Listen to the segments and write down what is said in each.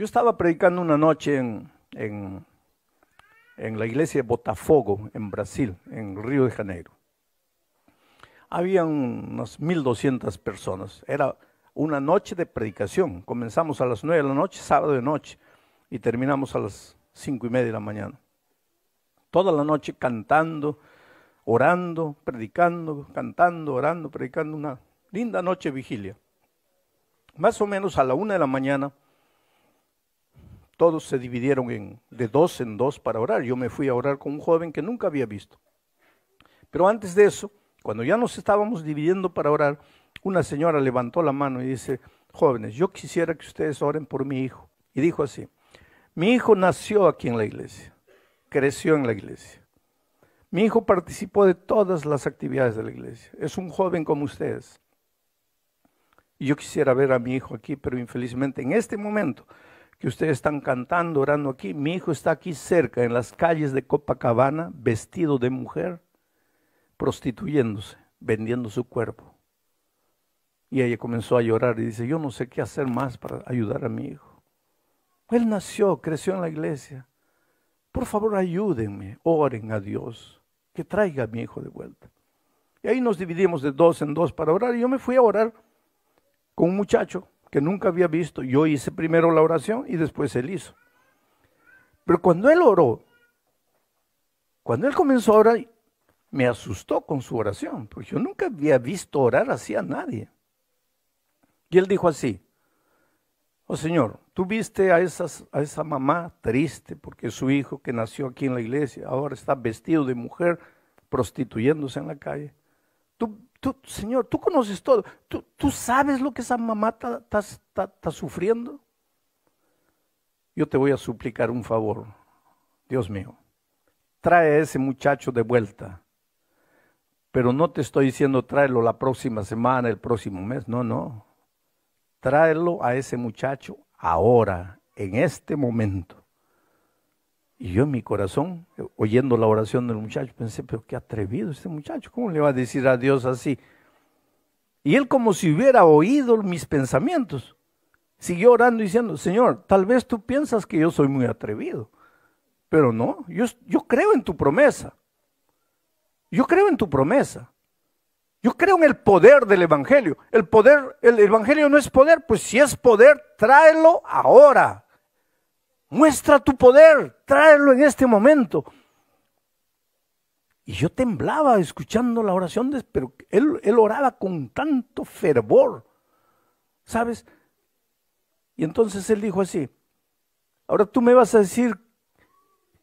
Yo estaba predicando una noche en, en, la iglesia de Botafogo, en Brasil, en Río de Janeiro. Habían unas 1.200 personas. Era una noche de predicación. Comenzamos a las 9 de la noche, sábado de noche, y terminamos a las cinco y media de la mañana. Toda la noche cantando, orando, predicando, cantando, orando, predicando. Una linda noche vigilia. Más o menos a la una de la mañana todos se dividieron en, de dos en dos para orar. Yo me fui a orar con un joven que nunca había visto. Pero antes de eso, cuando ya nos estábamos dividiendo para orar, una señora levantó la mano y dice, jóvenes, yo quisiera que ustedes oren por mi hijo. Y dijo así, mi hijo nació aquí en la iglesia, creció en la iglesia. Mi hijo participó de todas las actividades de la iglesia. Es un joven como ustedes. Y yo quisiera ver a mi hijo aquí, pero infelizmente en este momento que ustedes están cantando, orando aquí. Mi hijo está aquí cerca, en las calles de Copacabana, vestido de mujer, prostituyéndose, vendiendo su cuerpo. Y ella comenzó a llorar y dice, yo no sé qué hacer más para ayudar a mi hijo. Él nació, creció en la iglesia. Por favor, ayúdenme, oren a Dios, que traiga a mi hijo de vuelta. Y ahí nos dividimos de dos en dos para orar. Y yo me fui a orar con un muchacho que nunca había visto. Yo hice primero la oración y después él hizo. Pero cuando él oró, cuando él comenzó a orar, me asustó con su oración, porque yo nunca había visto orar así a nadie. Y él dijo así, oh Señor, tú viste a, esa mamá triste porque su hijo que nació aquí en la iglesia ahora está vestido de mujer prostituyéndose en la calle. Tú Señor, tú conoces todo. Tú, tú sabes lo que esa mamá está sufriendo. Yo te voy a suplicar un favor, Dios mío. Trae a ese muchacho de vuelta. Pero no te estoy diciendo tráelo la próxima semana, el próximo mes. No, no. Tráelo a ese muchacho ahora, en este momento. Y yo en mi corazón, oyendo la oración del muchacho, pensé, pero qué atrevido este muchacho, ¿cómo le va a decir a Dios así? Y él como si hubiera oído mis pensamientos, siguió orando diciendo, Señor, tal vez tú piensas que yo soy muy atrevido, pero no, yo, yo creo en tu promesa, yo creo en tu promesa, yo creo en el poder del Evangelio. El poder, el Evangelio no es poder, pues si es poder, tráelo ahora. Muestra tu poder, tráelo en este momento. Y yo temblaba escuchando la oración, de, pero él oraba con tanto fervor, ¿sabes? Y entonces él dijo así, ahora tú me vas a decir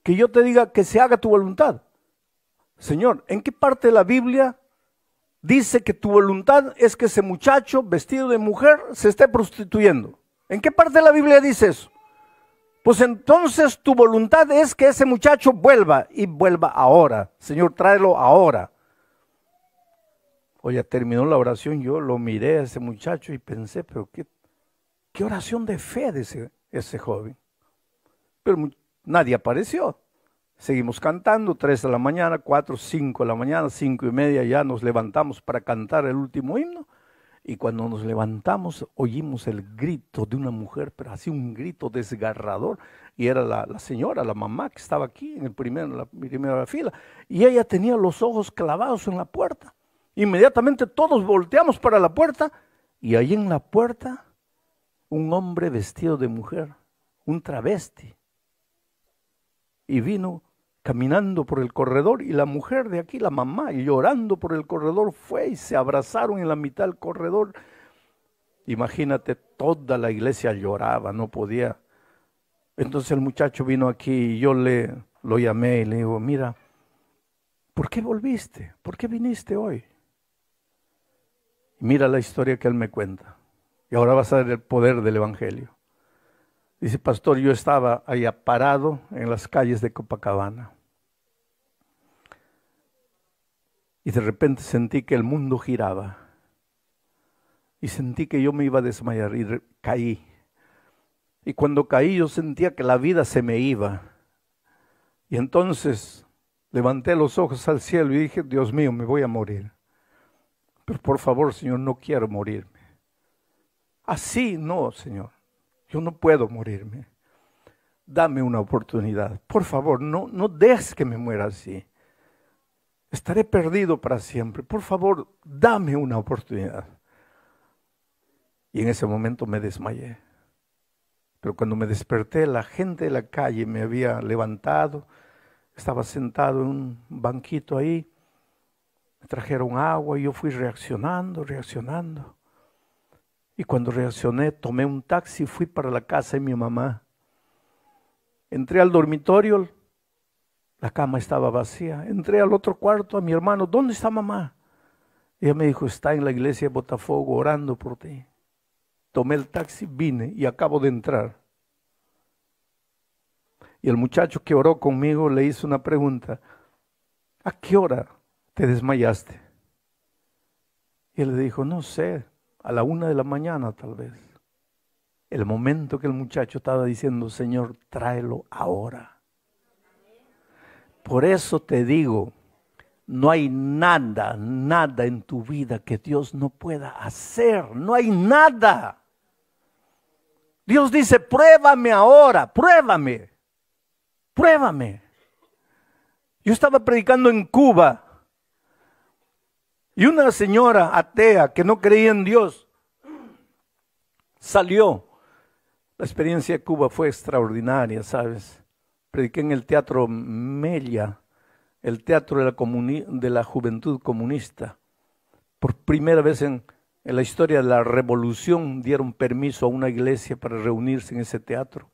que yo te diga que se haga tu voluntad. Señor, ¿en qué parte de la Biblia dice que tu voluntad es que ese muchacho vestido de mujer se esté prostituyendo? ¿En qué parte de la Biblia dice eso? Pues entonces tu voluntad es que ese muchacho vuelva y vuelva ahora. Señor, tráelo ahora. Oye, terminó la oración, yo lo miré a ese muchacho y pensé, pero qué, qué oración de fe de ese, ese joven. Pero nadie apareció. Seguimos cantando, 3 de la mañana, 4, cinco de la mañana, cinco y media, ya nos levantamos para cantar el último himno. Y cuando nos levantamos, oímos el grito de una mujer, pero así un grito desgarrador. Y era la, señora, la mamá que estaba aquí en el la primera fila. Y ella tenía los ojos clavados en la puerta. Inmediatamente todos volteamos para la puerta. Y ahí en la puerta, un hombre vestido de mujer, un travesti. Y vino caminando por el corredor y la mujer de aquí, la mamá, llorando por el corredor, fue y se abrazaron en la mitad del corredor. Imagínate, toda la iglesia lloraba, no podía. Entonces el muchacho vino aquí y yo le lo llamé y le digo, mira, ¿por qué volviste? ¿Por qué viniste hoy? Mira la historia que él me cuenta. Y ahora vas a ver el poder del Evangelio. Dice, pastor, yo estaba allá parado en las calles de Copacabana. Y de repente sentí que el mundo giraba. Y sentí que yo me iba a desmayar y caí. Y cuando caí yo sentía que la vida se me iba. Y entonces levanté los ojos al cielo y dije, Dios mío, me voy a morir. Pero por favor, Señor, no quiero morirme. Así no, Señor. Yo no puedo morirme. Dame una oportunidad. Por favor, no, no dejes que me muera así estaré perdido para siempre. Por favor, dame una oportunidad. Y en ese momento me desmayé. Pero cuando me desperté, la gente de la calle me había levantado. Estaba sentado en un banquito ahí. Me trajeron agua y yo fui reaccionando, reaccionando. Y cuando reaccioné, tomé un taxi, y fui para la casa de mi mamá. Entré al dormitorio, la cama estaba vacía. Entré al otro cuarto a mi hermano, ¿dónde está mamá? ella me dijo, está en la iglesia de Botafogo orando por ti. Tomé el taxi, vine y acabo de entrar. Y el muchacho que oró conmigo le hizo una pregunta, ¿a qué hora te desmayaste? Y él le dijo, no sé, a la una de la mañana tal vez. El momento que el muchacho estaba diciendo, Señor, tráelo ahora. Por eso te digo, no hay nada, nada en tu vida que Dios no pueda hacer. No hay nada. Dios dice, pruébame ahora, pruébame, pruébame. Yo estaba predicando en Cuba y una señora atea que no creía en Dios salió. La experiencia de Cuba fue extraordinaria, ¿sabes? prediqué en el Teatro Mella, el Teatro de la, Juventud Comunista. Por primera vez en, la historia de la revolución dieron permiso a una iglesia para reunirse en ese teatro.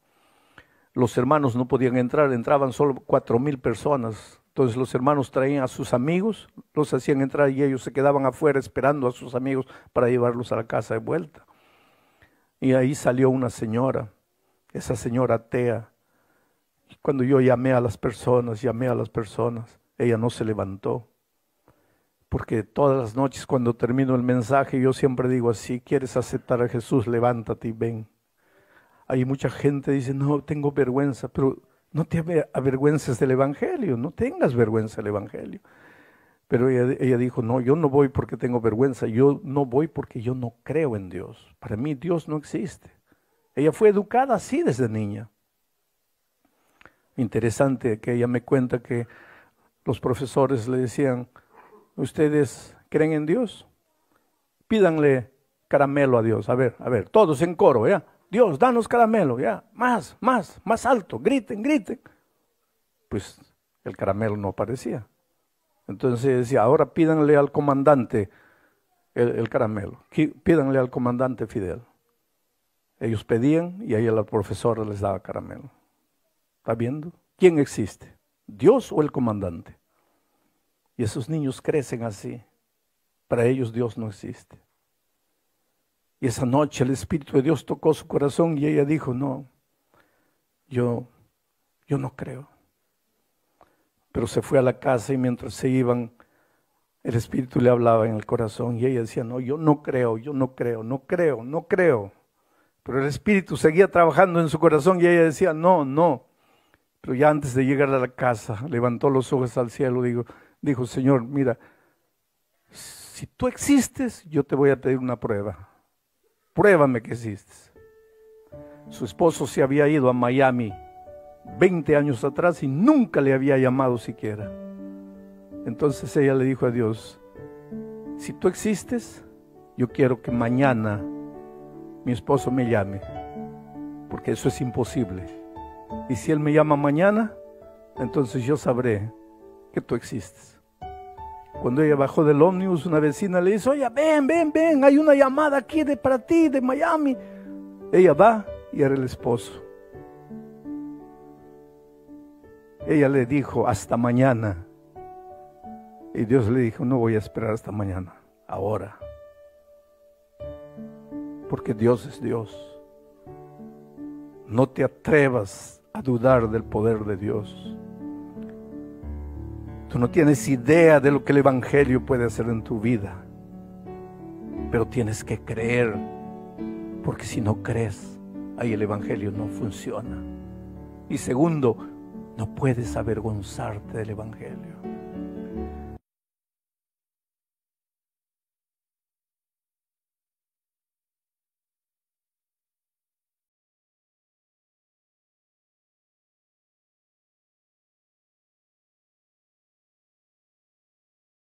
Los hermanos no podían entrar, entraban solo cuatro mil personas. Entonces los hermanos traían a sus amigos, los hacían entrar y ellos se quedaban afuera esperando a sus amigos para llevarlos a la casa de vuelta. Y ahí salió una señora, esa señora atea, cuando yo llamé a las personas, llamé a las personas, ella no se levantó. Porque todas las noches cuando termino el mensaje yo siempre digo así, quieres aceptar a Jesús, levántate y ven. Hay mucha gente que dice, no, tengo vergüenza, pero no te avergüences del Evangelio, no tengas vergüenza del Evangelio. Pero ella, ella, dijo, no, yo no voy porque tengo vergüenza, yo no voy porque yo no creo en Dios. Para mí Dios no existe. Ella fue educada así desde niña interesante que ella me cuenta que los profesores le decían, ¿ustedes creen en Dios? Pídanle caramelo a Dios. A ver, a ver, todos en coro, ¿ya? Dios, danos caramelo, ¿ya? Más, más, más alto, griten, griten. Pues el caramelo no aparecía. Entonces decía, ahora pídanle al comandante el, caramelo, pídanle al comandante Fidel. Ellos pedían y ahí la profesora les daba caramelo. ¿Está viendo? ¿Quién existe? ¿Dios o el comandante? Y esos niños crecen así. Para ellos Dios no existe. Y esa noche el Espíritu de Dios tocó su corazón y ella dijo, no, yo, yo no creo. Pero se fue a la casa y mientras se iban, el Espíritu le hablaba en el corazón y ella decía, no, yo no creo, yo no creo, no creo, no creo. Pero el Espíritu seguía trabajando en su corazón y ella decía, no, no, pero ya antes de llegar a la casa, levantó los ojos al cielo, dijo, dijo, Señor, mira, si tú existes, yo te voy a pedir una prueba. Pruébame que existes. Su esposo se había ido a Miami 20 años atrás y nunca le había llamado siquiera. Entonces ella le dijo a Dios, si tú existes, yo quiero que mañana mi esposo me llame, porque eso es imposible. Y si Él me llama mañana, entonces yo sabré que tú existes. Cuando ella bajó del ómnibus, una vecina le dice, oye, ven, ven, ven, hay una llamada aquí de, para ti, de Miami. Ella va y era el esposo. Ella le dijo, hasta mañana. Y Dios le dijo, no voy a esperar hasta mañana, ahora. Porque Dios es Dios. No te atrevas a dudar del poder de Dios. Tú no tienes idea de lo que el Evangelio puede hacer en tu vida, pero tienes que creer, porque si no crees, ahí el Evangelio no funciona. Y segundo, no puedes avergonzarte del Evangelio.